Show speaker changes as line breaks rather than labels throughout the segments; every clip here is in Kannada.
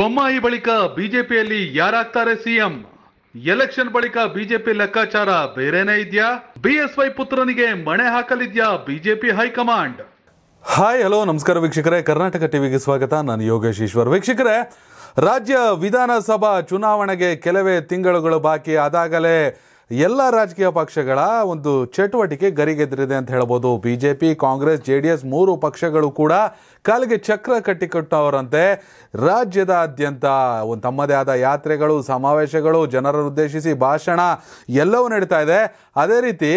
ಬೊಮ್ಮಾಯಿ ಬಳಿಕ ಬಿಜೆಪಿಯಲ್ಲಿ ಯಾರಾಗ್ತಾರೆ ಸಿಎಂ ಎಲೆಕ್ಷನ್ ಬಳಿಕ ಬಿಜೆಪಿ ಲೆಕ್ಕಾಚಾರ ಬೇರೆನೇ ಇದೆಯಾ ಬಿಎಸ್ವೈ ಪುತ್ರನಿಗೆ ಮಣೆ ಹಾಕಲಿದ್ಯಾ ಬಿಜೆಪಿ ಹೈಕಮಾಂಡ್ ಹಾಯ್ ಹಲೋ ನಮಸ್ಕಾರ ವೀಕ್ಷಕರೇ ಕರ್ನಾಟಕ ಟಿವಿಗೆ ಸ್ವಾಗತ ನಾನು ಯೋಗೇಶ್ ಈಶ್ವರ್ ವೀಕ್ಷಕರೇ ರಾಜ್ಯ ವಿಧಾನಸಭಾ ಚುನಾವಣೆಗೆ ಕೆಲವೇ ತಿಂಗಳುಗಳು ಬಾಕಿ ಆದಾಗಲೇ ಎಲ್ಲ ರಾಜಕೀಯ ಪಕ್ಷಗಳ ಒಂದು ಚಟುವಟಿಕೆ ಗರಿಗೆದರಿದೆ ಅಂತ ಹೇಳ್ಬೋದು B J P Congress J D S ಮೂರು ಪಕ್ಷಗಳು ಕೂಡ ಕಾಲಿಗೆ ಚಕ್ರ ಕಟ್ಟಿಕೊಟ್ಟವರಂತೆ ರಾಜ್ಯದಾದ್ಯಂತ ಒಂದು ತಮ್ಮದೇ ಆದ ಯಾತ್ರೆಗಳು ಸಮಾವೇಶಗಳು ಉದ್ದೇಶಿಸಿ ಭಾಷಣ ಎಲ್ಲವೂ ನಡೀತಾ ಇದೆ ಅದೇ ರೀತಿ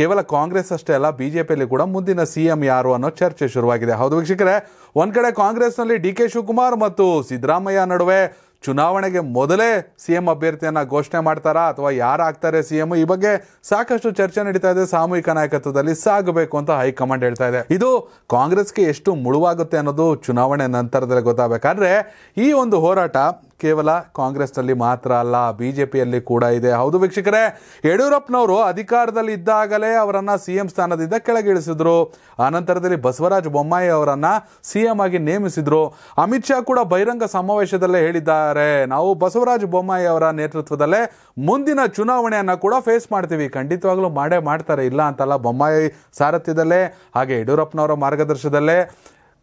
ಕೇವಲ ಕಾಂಗ್ರೆಸ್ ಅಷ್ಟೇ ಅಲ್ಲ ಬಿ ಜೆ ಪಿಯಲ್ಲಿ ಕೂಡ ಮುಂದಿನ ಸಿ ಎಂ ಯಾರು ಅನ್ನೋ ಚರ್ಚೆ ಶುರುವಾಗಿದೆ ಹೌದು ವೀಕ್ಷಕರೇ ಒಂದು ಕಡೆ ಕಾಂಗ್ರೆಸ್ನಲ್ಲಿ ಡಿ ಕೆ ಶಿವಕುಮಾರ್ ಮತ್ತು ಸಿದ್ದರಾಮಯ್ಯ ನಡುವೆ ಚುನಾವಣೆಗೆ ಮೊದಲೇ ಸಿ ಎಂ ಅಭ್ಯರ್ಥಿಯನ್ನು ಘೋಷಣೆ ಮಾಡ್ತಾರಾ ಅಥವಾ ಯಾರು ಆಗ್ತಾರೆ ಸಿ ಎಂ ಈ ಬಗ್ಗೆ ಸಾಕಷ್ಟು ಚರ್ಚೆ ನಡೀತಾ ಇದೆ ಸಾಮೂಹಿಕ ನಾಯಕತ್ವದಲ್ಲಿ ಸಾಗಬೇಕು ಅಂತ ಹೈಕಮಾಂಡ್ ಹೇಳ್ತಾ ಇದೆ ಇದು ಕಾಂಗ್ರೆಸ್ಗೆ ಎಷ್ಟು ಮುಳುವಾಗುತ್ತೆ ಅನ್ನೋದು ಚುನಾವಣೆ ನಂತರದಲ್ಲಿ ಗೊತ್ತಾಗಬೇಕಾದ್ರೆ ಈ ಒಂದು ಹೋರಾಟ ಕೇವಲ ಕಾಂಗ್ರೆಸ್ನಲ್ಲಿ ಮಾತ್ರ ಅಲ್ಲ ಬಿ ಜೆ ಪಿಯಲ್ಲಿ ಕೂಡ ಇದೆ ಹೌದು ವೀಕ್ಷಕರೇ ಯಡಿಯೂರಪ್ಪನವರು ಅಧಿಕಾರದಲ್ಲಿ ಇದ್ದಾಗಲೇ ಅವರನ್ನು ಸಿ ಎಂ ಸ್ಥಾನದಿಂದ ಕೆಳಗಿಳಿಸಿದ್ರು ಆನಂತರದಲ್ಲಿ ಬಸವರಾಜ ಬೊಮ್ಮಾಯಿ ಅವರನ್ನು ಸಿ ಎಂ ಆಗಿ ನೇಮಿಸಿದರು ಅಮಿತ್ ಶಾ ಕೂಡ ಬಹಿರಂಗ ಸಮಾವೇಶದಲ್ಲೇ ಹೇಳಿದ್ದಾರೆ ನಾವು ಬಸವರಾಜ ಬೊಮ್ಮಾಯಿ ಅವರ ನೇತೃತ್ವದಲ್ಲೇ ಮುಂದಿನ ಚುನಾವಣೆಯನ್ನು ಕೂಡ ಫೇಸ್ ಮಾಡ್ತೀವಿ ಖಂಡಿತವಾಗ್ಲೂ ಮಾಡೇ ಮಾಡ್ತಾರೆ ಇಲ್ಲ ಅಂತಲ್ಲ ಬೊಮ್ಮಾಯಿ ಸಾರಥ್ಯದಲ್ಲೇ ಹಾಗೆ ಯಡಿಯೂರಪ್ಪನವರ ಮಾರ್ಗದರ್ಶನದಲ್ಲೇ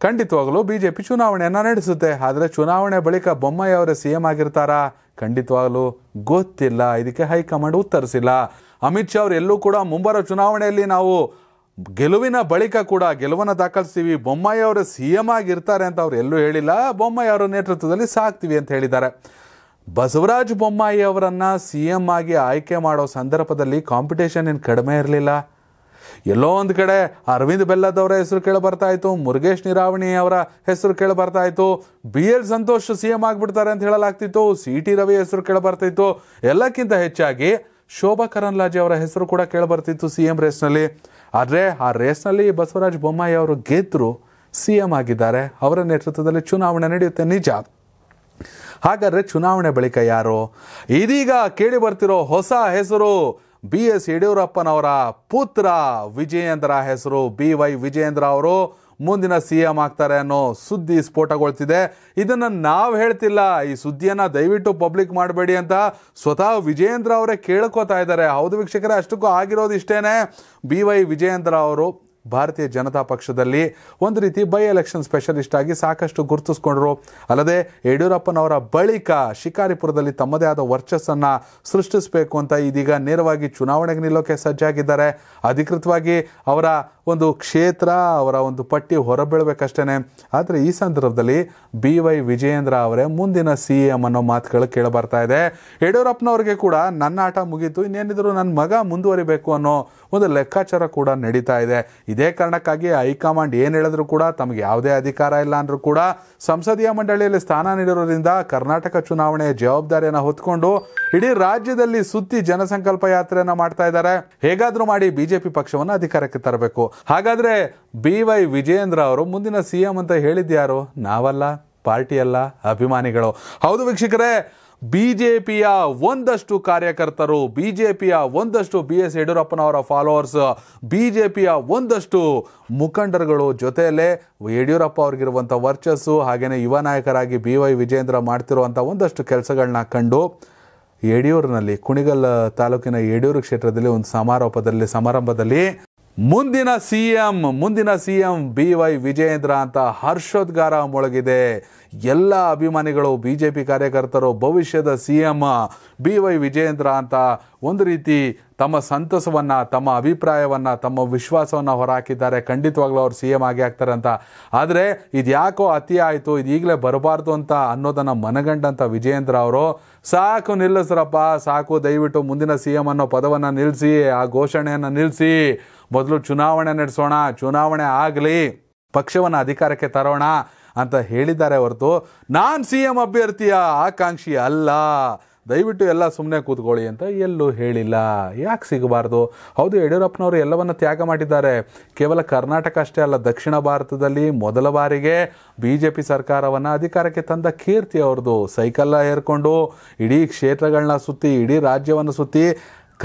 ಖಂಡಿತವಾಗಲೂ ಬಿಜೆಪಿ ಚುನಾವಣೆಯನ್ನು ನಡೆಸುತ್ತೆ ಆದರೆ ಚುನಾವಣೆ ಬಳಿಕ ಬೊಮ್ಮಾಯಿ ಸಿ ಎಂ ಆಗಿರ್ತಾರಾ ಖಂಡಿತವಾಗಲೂ ಗೊತ್ತಿಲ್ಲ ಇದಕ್ಕೆ ಹೈಕಮಾಂಡ್ ಉತ್ತರಿಸಿಲ್ಲ ಅಮಿತ್ ಶಾ ಅವರು ಎಲ್ಲೂ ಕೂಡ ಮುಂಬರುವ ಚುನಾವಣೆಯಲ್ಲಿ ನಾವು ಗೆಲುವಿನ ಬಳಿಕ ಕೂಡ ಗೆಲುವನ್ನು ದಾಖಲಿಸ್ತೀವಿ ಬೊಮ್ಮಾಯಿ ಅವರ ಸಿ ಎಂ ಆಗಿರ್ತಾರೆ ಅಂತ ಅವ್ರು ಎಲ್ಲೂ ಹೇಳಿಲ್ಲ ಬೊಮ್ಮಾಯಿ ಅವರ ನೇತೃತ್ವದಲ್ಲಿ ಸಾಕ್ತೀವಿ ಅಂತ ಹೇಳಿದ್ದಾರೆ ಬಸವರಾಜ್ ಬೊಮ್ಮಾಯಿ ಅವರನ್ನು ಸಿ ಎಂ ಆಗಿ ಆಯ್ಕೆ ಮಾಡೋ ಸಂದರ್ಭದಲ್ಲಿ ಕಾಂಪಿಟೇಷನ್ ಏನು ಕಡಿಮೆ ಇರಲಿಲ್ಲ ಎಲ್ಲೋ ಒಂದು ಕಡೆ ಅರವಿಂದ್ ಬೆಲ್ಲದವರ ಹೆಸರು ಕೇಳಿ ಬರ್ತಾ ಇತ್ತು ಮುರುಗೇಶ್ ನಿರಾವಣಿ ಅವರ ಹೆಸರು ಕೇಳಿ ಬರ್ತಾ ಇತ್ತು B L Santosh C M ಆಗಿಬಿಡ್ತಾರೆ ಅಂತ ಹೇಳಲಾಗ್ತಿತ್ತು ಸಿ ಟಿ ರವಿ ಹೆಸರು ಕೇಳಿ ಬರ್ತಿತ್ತು ಎಲ್ಲಕ್ಕಿಂತ ಹೆಚ್ಚಾಗಿ ಶೋಭಾ ಕರಂದ್ಲಾಜೆ ಅವರ ಹೆಸರು ಕೂಡ ಕೇಳಿ ಬರ್ತಿತ್ತು ಸಿ ಎಂ ರೇಸ್ನಲ್ಲಿ ಆದರೆ ಆ ರೇಸ್ನಲ್ಲಿ ಬಸವರಾಜ ಬೊಮ್ಮಾಯಿ ಅವರು ಗೆದ್ದರು ಸಿ ಎಂ ಆಗಿದ್ದಾರೆ ಅವರ ನೇತೃತ್ವದಲ್ಲಿ ಚುನಾವಣೆ ನಡೆಯುತ್ತೆ ನಿಜ ಹಾಗಾದರೆ ಚುನಾವಣೆ ಬಳಿಕ ಯಾರು ಇದೀಗ ಕೇಳಿ ಬರ್ತಿರೋ ಹೊಸ ಹೆಸರು ಬಿ ಎಸ್ ಯಡಿಯೂರಪ್ಪನವರ ಪುತ್ರ ವಿಜಯೇಂದ್ರ ಹೆಸರು ಬಿ ವೈ ವಿಜಯೇಂದ್ರ ಅವರು ಮುಂದಿನ ಸಿ ಎಂ ಆಗ್ತಾರೆ ಅನ್ನೋ ಸುದ್ದಿ ಸ್ಫೋಟಗೊಳ್ತಿದೆ ಇದನ್ನು ನಾವು ಹೇಳ್ತಿಲ್ಲ ಈ ಸುದ್ದಿಯನ್ನು ದಯವಿಟ್ಟು ಪಬ್ಲಿಕ್ ಮಾಡಬೇಡಿ ಅಂತ ಸ್ವತಃ ವಿಜಯೇಂದ್ರ ಅವರೇ ಕೇಳ್ಕೊತಾ ಇದ್ದಾರೆ ಹೌದು ವೀಕ್ಷಕರೇ ಅಷ್ಟಕ್ಕೂ ಆಗಿರೋದು ಇಷ್ಟೇ ಬಿ ವೈ ವಿಜಯೇಂದ್ರ ಅವರು ಭಾರತೀಯ ಜನತಾ ಪಕ್ಷದಲ್ಲಿ ಒಂದು ರೀತಿ ಬೈ ಎಲೆಕ್ಷನ್ ಸ್ಪೆಷಲಿಸ್ಟ್ ಆಗಿ ಸಾಕಷ್ಟು ಗುರುತಿಸ್ಕೊಂಡ್ರು ಅಲ್ಲದೆ ಯಡಿಯೂರಪ್ಪನವರ ಬಳಿಕ ಶಿಕಾರಿಪುರದಲ್ಲಿ ತಮ್ಮದೇ ಆದ ವರ್ಚಸ್ಸನ್ನು ಸೃಷ್ಟಿಸಬೇಕು ಅಂತ ಇದೀಗ ನೇರವಾಗಿ ಚುನಾವಣೆಗೆ ನಿಲ್ಲೋಕೆ ಸಜ್ಜಾಗಿದ್ದಾರೆ ಅಧಿಕೃತವಾಗಿ ಅವರ ಒಂದು ಕ್ಷೇತ್ರ ಅವರ ಒಂದು ಪಟ್ಟಿ ಹೊರಬೀಳಬೇಕಷ್ಟೇ ಆದರೆ ಈ ಸಂದರ್ಭದಲ್ಲಿ ಬಿ ವೈ ವಿಜಯೇಂದ್ರ ಅವರೇ ಮುಂದಿನ ಸಿ ಎಂ ಅನ್ನೋ ಮಾತುಗಳು ಕೇಳಬರ್ತಾ ಇದೆ ಯಡಿಯೂರಪ್ಪನವ್ರಿಗೆ ಕೂಡ ನನ್ನ ಆಟ ಮುಗೀತು ಇನ್ನೇನಿದ್ರು ನನ್ನ ಮಗ ಮುಂದುವರಿಬೇಕು ಅನ್ನೋ ಒಂದು ಲೆಕ್ಕಾಚಾರ ಕೂಡ ನಡೀತಾ ಇದೆ ಇದೇ ಕಾರಣಕ್ಕಾಗಿ ಹೈಕಮಾಂಡ್ ಏನು ಹೇಳಿದ್ರು ಕೂಡ ತಮಗೆ ಯಾವುದೇ ಅಧಿಕಾರ ಇಲ್ಲ ಅಂದರೂ ಕೂಡ ಸಂಸದೀಯ ಮಂಡಳಿಯಲ್ಲಿ ಸ್ಥಾನ ನೀಡಿರೋದ್ರಿಂದ ಕರ್ನಾಟಕ ಚುನಾವಣೆಯ ಜವಾಬ್ದಾರಿಯನ್ನು ಹೊತ್ಕೊಂಡು ಇಡೀ ರಾಜ್ಯದಲ್ಲಿ ಸುತ್ತಿ ಜನಸಂಕಲ್ಪ ಯಾತ್ರೆಯನ್ನು ಮಾಡ್ತಾ ಇದ್ದಾರೆ ಹೇಗಾದರೂ ಮಾಡಿ ಬಿಜೆಪಿ ಪಕ್ಷವನ್ನು ಅಧಿಕಾರಕ್ಕೆ ತರಬೇಕು ಹಾಗಾದರೆ ಬಿ ವೈ ವಿಜಯೇಂದ್ರ ಅವರು ಮುಂದಿನ ಸಿ ಎಂ ಅಂತ ಹೇಳಿದ್ಯಾರು ನಾವಲ್ಲ ಪಾರ್ಟಿಯಲ್ಲ ಅಭಿಮಾನಿಗಳು ಹೌದು ವೀಕ್ಷಕರೇ ಬಿ ಜೆ ಪಿಯ ಒಂದಷ್ಟು ಕಾರ್ಯಕರ್ತರು ಬಿ ಜೆ ಪಿಯ ಒಂದಷ್ಟು ಬಿ ಎಸ್ ಯಡಿಯೂರಪ್ಪನವರ ಫಾಲೋವರ್ಸ್ ಬಿ ಜೆ ಪಿಯ ಒಂದಷ್ಟು ಮುಖಂಡರುಗಳು ಜೊತೆಯಲ್ಲೇ ಯಡಿಯೂರಪ್ಪ ಅವ್ರಿಗಿರುವಂಥ ವರ್ಚಸ್ಸು ಹಾಗೆಯೇ ಯುವ ನಾಯಕರಾಗಿ ಬಿ ವೈ ವಿಜೇಂದ್ರ ಮಾಡ್ತಿರುವಂಥ ಒಂದಷ್ಟು ಕೆಲಸಗಳನ್ನ ಕಂಡು ಯಡಿಯೂರಿನಲ್ಲಿ ಕುಣಿಗಲ್ ತಾಲೂಕಿನ ಯಡಿಯೂರು ಕ್ಷೇತ್ರದಲ್ಲಿ ಒಂದು ಸಮಾರೋಪದಲ್ಲಿ ಸಮಾರಂಭದಲ್ಲಿ ಮುಂದಿನ ಸಿ ಎಂ ಮುಂದಿನ C M B Y Vijayendra ಅಂತ ಹರ್ಷೋದ್ಗಾರ ಮೊಳಗಿದೆ ಎಲ್ಲ ಅಭಿಮಾನಿಗಳು ಬಿ ಜೆ ಪಿ ಕಾರ್ಯಕರ್ತರು ಭವಿಷ್ಯದ C M B Y Vijayendra ಅಂತ ಒಂದು ರೀತಿ ತಮ್ಮ ಸಂತಸವನ್ನು ತಮ್ಮ ಅಭಿಪ್ರಾಯವನ್ನು ತಮ್ಮ ವಿಶ್ವಾಸವನ್ನು ಹೊರಹಾಕಿದ್ದಾರೆ ಖಂಡಿತವಾಗ್ಲೂ ಅವ್ರು ಸಿ ಎಮ್ ಆಗಿ ಆಗ್ತಾರೆ ಅಂತ ಆದರೆ ಇದ್ಯಾಕೋ ಅತಿ ಆಯಿತು ಇದು ಈಗಲೇ ಬರಬಾರ್ದು ಅಂತ ಅನ್ನೋದನ್ನು ಮನಗಂಡಂಥ ವಿಜಯೇಂದ್ರ ಅವರು ಸಾಕು ನಿಲ್ಲಿಸ್ರಪ್ಪ ಸಾಕು ದಯವಿಟ್ಟು ಮುಂದಿನ ಸಿ ಎಮ್ ಅನ್ನೋ ಪದವನ್ನು ನಿಲ್ಲಿಸಿ ಆ ಘೋಷಣೆಯನ್ನು ನಿಲ್ಲಿಸಿ ಮೊದಲು ಚುನಾವಣೆ ನಡೆಸೋಣ ಚುನಾವಣೆ ಆಗಲಿ ಪಕ್ಷವನ್ನು ಅಧಿಕಾರಕ್ಕೆ ತರೋಣ ಅಂತ ಹೇಳಿದ್ದಾರೆ ಹೊರತು ನಾನು ಸಿ ಎಂ ಅಭ್ಯರ್ಥಿಯ ಆಕಾಂಕ್ಷಿ ಅಲ್ಲ ದಯವಿಟ್ಟು ಎಲ್ಲ ಸುಮ್ಮನೆ ಕೂತ್ಕೊಳ್ಳಿ ಅಂತ ಎಲ್ಲೂ ಹೇಳಿಲ್ಲ ಯಾಕೆ ಸಿಗಬಾರ್ದು ಹೌದು ಯಡಿಯೂರಪ್ಪನವರು ಎಲ್ಲವನ್ನು ತ್ಯಾಗ ಮಾಡಿದ್ದಾರೆ ಕೇವಲ ಕರ್ನಾಟಕ ಅಷ್ಟೇ ಅಲ್ಲ ದಕ್ಷಿಣ ಭಾರತದಲ್ಲಿ ಮೊದಲ ಬಾರಿಗೆ ಬಿ ಜೆ ಪಿ ಸರ್ಕಾರವನ್ನು ಅಧಿಕಾರಕ್ಕೆ ತಂದ ಕೀರ್ತಿ ಅವ್ರದ್ದು ಸೈಕಲ್ಲ ಏರ್ಕೊಂಡು ಇಡೀ ಕ್ಷೇತ್ರಗಳನ್ನ ಸುತ್ತಿ ಇಡೀ ರಾಜ್ಯವನ್ನು ಸುತ್ತಿ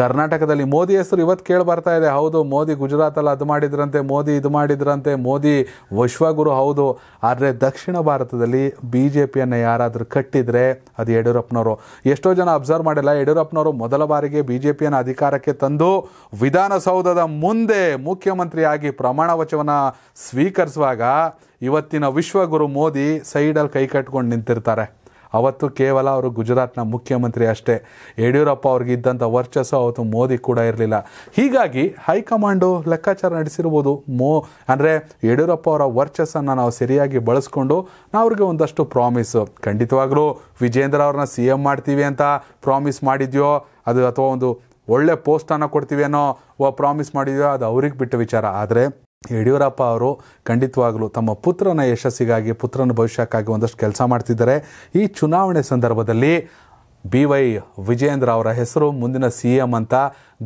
ಕರ್ನಾಟಕದಲ್ಲಿ ಮೋದಿ ಹೆಸರು ಇವತ್ತು ಕೇಳಿ ಬರ್ತಾ ಇದೆ ಹೌದು ಮೋದಿ ಗುಜರಾತಲ್ಲಿ ಅದು ಮಾಡಿದ್ರಂತೆ ಮೋದಿ ಇದು ಮಾಡಿದ್ರಂತೆ ಮೋದಿ ವಿಶ್ವಗುರು ಹೌದು ಆದರೆ ದಕ್ಷಿಣ ಭಾರತದಲ್ಲಿ ಬಿ ಜೆ ಪಿಯನ್ನು ಯಾರಾದರೂ ಕಟ್ಟಿದರೆ ಅದು ಯಡಿಯೂರಪ್ಪನವರು ಎಷ್ಟೋ ಜನ ಅಬ್ಸರ್ವ್ ಮಾಡಿಲ್ಲ ಯಡಿಯೂರಪ್ಪನವರು ಮೊದಲ ಬಾರಿಗೆ ಬಿ ಜೆ ಪಿಯನ್ನು ಅಧಿಕಾರಕ್ಕೆ ತಂದು ವಿಧಾನಸೌಧದ ಮುಂದೆ ಮುಖ್ಯಮಂತ್ರಿಯಾಗಿ ಪ್ರಮಾಣ ವಚನ ಸ್ವೀಕರಿಸುವಾಗ ಇವತ್ತಿನ ವಿಶ್ವಗುರು ಮೋದಿ ಸೈಡಲ್ಲಿ ಕೈ ಕಟ್ಕೊಂಡು ನಿಂತಿರ್ತಾರೆ ಅವತ್ತು ಕೇವಲ ಅವರು ಗುಜರಾತ್ನ ಮುಖ್ಯಮಂತ್ರಿ ಅಷ್ಟೇ ಯಡಿಯೂರಪ್ಪ ಅವ್ರಿಗೆ ಇದ್ದಂಥ ವರ್ಚಸ್ಸು ಅವತ್ತು ಮೋದಿ ಕೂಡ ಇರಲಿಲ್ಲ ಹೀಗಾಗಿ ಹೈಕಮಾಂಡು ಲೆಕ್ಕಾಚಾರ ನಡೆಸಿರ್ಬೋದು ಮೋ ಅಂದರೆ ಯಡಿಯೂರಪ್ಪ ಅವರ ವರ್ಚಸ್ಸನ್ನು ನಾವು ಸರಿಯಾಗಿ ಬಳಸ್ಕೊಂಡು ನಾವು ಅವ್ರಿಗೆ ಒಂದಷ್ಟು ಪ್ರಾಮಿಸು ಖಂಡಿತವಾಗಲೂ ವಿಜೇಂದ್ರ ಅವ್ರನ್ನ ಸಿ ಎಮ್ ಮಾಡ್ತೀವಿ ಅಂತ ಪ್ರಾಮಿಸ್ ಮಾಡಿದ್ಯೋ ಅದು ಅಥವಾ ಒಂದು ಒಳ್ಳೆ ಪೋಸ್ಟನ್ನು ಕೊಡ್ತೀವಿ ಅನ್ನೋ ಪ್ರಾಮಿಸ್ ಮಾಡಿದ್ಯೋ ಅದು ಅವ್ರಿಗೆ ಬಿಟ್ಟ ವಿಚಾರ ಆದರೆ ಯಡಿಯೂರಪ್ಪ ಅವರು ಖಂಡಿತವಾಗಲೂ ತಮ್ಮ ಪುತ್ರನ ಯಶಸ್ಸಿಗಾಗಿ ಪುತ್ರನ ಭವಿಷ್ಯಕ್ಕಾಗಿ ಒಂದಷ್ಟು ಕೆಲಸ ಮಾಡ್ತಿದ್ದಾರೆ ಈ ಚುನಾವಣೆ ಸಂದರ್ಭದಲ್ಲಿ ಬಿ ವೈ ವಿಜಯೇಂದ್ರ ಅವರ ಹೆಸರು ಮುಂದಿನ ಸಿ ಎಂ ಅಂತ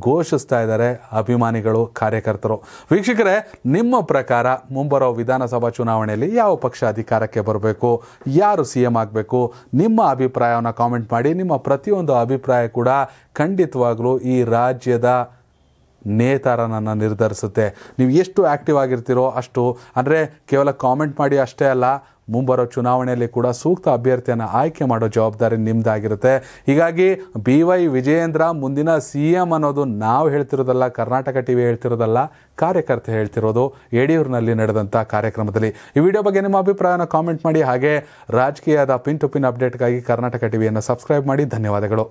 ಘೋಷಿಸ್ತಾ ಇದ್ದಾರೆ ಅಭಿಮಾನಿಗಳು ಕಾರ್ಯಕರ್ತರು ವೀಕ್ಷಕರೇ ನಿಮ್ಮ ಪ್ರಕಾರ ಮುಂಬರೋ ವಿಧಾನಸಭಾ ಚುನಾವಣೆಯಲ್ಲಿ ಯಾವ ಪಕ್ಷ ಅಧಿಕಾರಕ್ಕೆ ಬರಬೇಕು ಯಾರು ಸಿ ಎಂ ಆಗಬೇಕು ನಿಮ್ಮ ಅಭಿಪ್ರಾಯವನ್ನು ಕಾಮೆಂಟ್ ಮಾಡಿ ನಿಮ್ಮ ಪ್ರತಿಯೊಂದು ಅಭಿಪ್ರಾಯ ಕೂಡ ಖಂಡಿತವಾಗಲೂ ಈ ರಾಜ್ಯದ ನನ್ನ ನಿರ್ಧರಿಸುತ್ತೆ ನೀವು ಎಷ್ಟು ಆ್ಯಕ್ಟಿವ್ ಆಗಿರ್ತೀರೋ ಅಷ್ಟು ಅಂದರೆ ಕೇವಲ ಕಾಮೆಂಟ್ ಮಾಡಿ ಅಷ್ಟೇ ಅಲ್ಲ ಮುಂಬರೋ ಚುನಾವಣೆಯಲ್ಲಿ ಕೂಡ ಸೂಕ್ತ ಅಭ್ಯರ್ಥಿಯನ್ನು ಆಯ್ಕೆ ಮಾಡೋ ಜವಾಬ್ದಾರಿ ನಿಮ್ಮದಾಗಿರುತ್ತೆ ಹೀಗಾಗಿ ಬಿ ವೈ ವಿಜಯೇಂದ್ರ ಮುಂದಿನ ಸಿ ಎಂ ಅನ್ನೋದು ನಾವು ಹೇಳ್ತಿರೋದಲ್ಲ ಕರ್ನಾಟಕ ಟಿ ವಿ ಹೇಳ್ತಿರೋದಲ್ಲ ಕಾರ್ಯಕರ್ತೆ ಹೇಳ್ತಿರೋದು ಯಡಿಯೂರಿನಲ್ಲಿ ನಡೆದಂಥ ಕಾರ್ಯಕ್ರಮದಲ್ಲಿ ಈ ವಿಡಿಯೋ ಬಗ್ಗೆ ನಿಮ್ಮ ಅಭಿಪ್ರಾಯನ ಕಾಮೆಂಟ್ ಮಾಡಿ ಹಾಗೆ ರಾಜಕೀಯದ ಪಿನ್ ಟು ಪಿನ್ ಅಪ್ಡೇಟ್ಗಾಗಿ ಕರ್ನಾಟಕ ಟಿವಿಯನ್ನು ಸಬ್ಸ್ಕ್ರೈಬ್ ಮಾಡಿ ಧನ್ಯವಾದಗಳು